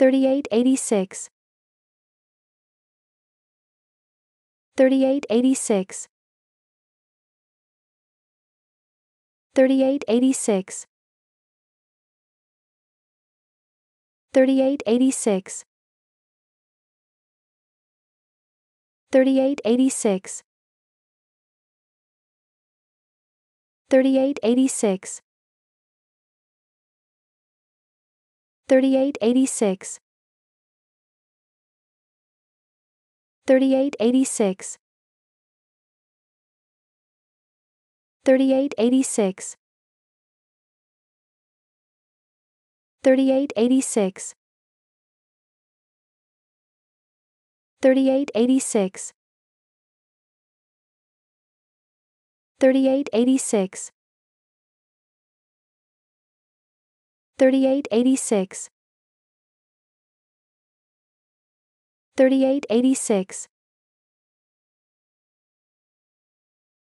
3886 3886 3886 3886 3886 3886 3886 3886 3886 3886 3886 3886 3886 3886